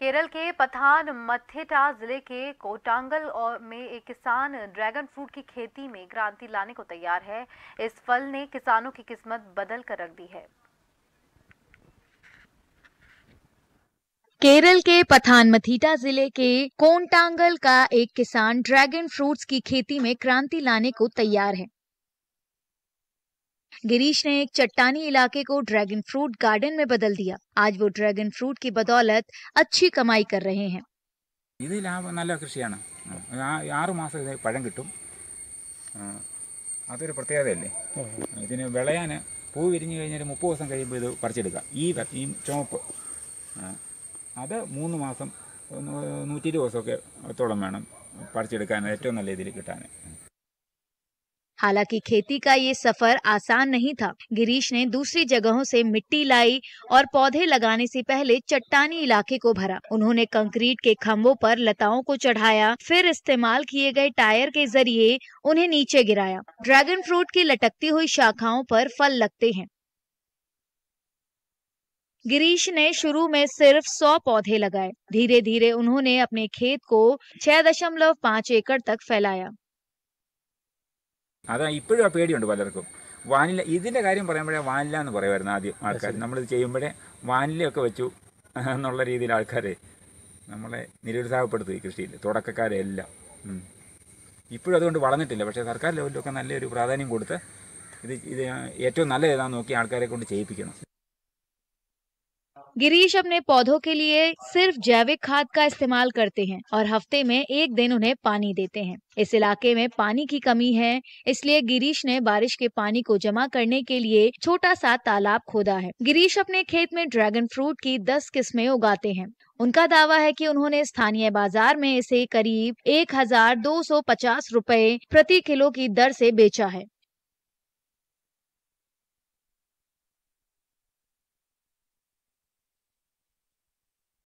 केरल के पथान मथेटा जिले के कोटांगल और में एक किसान ड्रैगन फ्रूट की खेती में क्रांति लाने को तैयार है इस फल ने किसानों की किस्मत बदल कर रख दी है केरल के पठानमथीटा जिले के कोंटांगल का एक किसान ड्रैगन फ्रूट्स की खेती में क्रांति लाने को तैयार है गिरीश ने एक चट्टानी इलाके को ड्रैगन फ्रूट गार्डन में बदल दिया आज वो ड्रैगन फ्रूट की बदौलत अच्छी कमाई कर रहे हैं ಇದೆ ಲಾಭ ನಾಲ್ಕು ಕೃಷಿಯಾನ ಆರು ಮಾಸಗಳಿಂದ ಹಣ್ಣು ಕಿತ್ತು ಅದಕ್ಕೆ ಪ್ರತಿಗಾದಲ್ಲ ಇದನೇ ಬೆಳಯನೆ பூ ವಿರಿಂಗೆ ಬಂದಿರ 30 ವರ್ಷ ಕಾಯ್ಬಿಡ parche eduka ಈ ಪ್ರತಿ ಟಾಪ್ ಆದ 3 ಮಾಸ 120 ವರ್ಷಕ್ಕೆ ತೊಳನ್ ವೇಣ parche edukana ettonalle edili kitana हालांकि खेती का ये सफर आसान नहीं था गिरीश ने दूसरी जगहों से मिट्टी लाई और पौधे लगाने से पहले चट्टानी इलाके को भरा उन्होंने कंक्रीट के खम्भों पर लताओं को चढ़ाया फिर इस्तेमाल किए गए टायर के जरिए उन्हें नीचे गिराया ड्रैगन फ्रूट की लटकती हुई शाखाओं पर फल लगते हैं गिरीश ने शुरू में सिर्फ 100 पौधे लगाए धीरे धीरे उन्होंने अपने खेत को 6.5 एकड़ तक फैलाया അതാ ഇപ്പോഴും ആ പേടിയുണ്ട് പലർക്കും വാനില ഇതിൻ്റെ കാര്യം പറയുമ്പോഴേ വാനില എന്ന് പറയുമായിരുന്നു ആദ്യം ആൾക്കാർ നമ്മളിത് ചെയ്യുമ്പോഴേ വാനിലയൊക്കെ വെച്ചു എന്നുള്ള രീതിയിൽ ആൾക്കാരെ നമ്മളെ നിരുത്സാഹപ്പെടുത്തും ഈ കൃഷിയിൽ തുടക്കക്കാരെല്ലാം ഇപ്പോഴും അതുകൊണ്ട് വളർന്നിട്ടില്ല പക്ഷേ സർക്കാർ ലെവലിലൊക്കെ നല്ലൊരു പ്രാധാന്യം കൊടുത്ത് ഇത് ഇത് ഏറ്റവും നല്ല ഏതാണെന്ന് നോക്കി ആൾക്കാരെ കൊണ്ട് ചെയ്യിപ്പിക്കണം गिरीश अपने पौधों के लिए सिर्फ जैविक खाद का इस्तेमाल करते हैं और हफ्ते में एक दिन उन्हें पानी देते हैं इस इलाके में पानी की कमी है इसलिए गिरीश ने बारिश के पानी को जमा करने के लिए छोटा सा तालाब खोदा है गिरीश अपने खेत में ड्रैगन फ्रूट की दस किस्में उगाते हैं उनका दावा है कि उन्होंने स्थानीय बाजार में इसे करीब पचास रूपए प्रति किलो की दर से बेचा है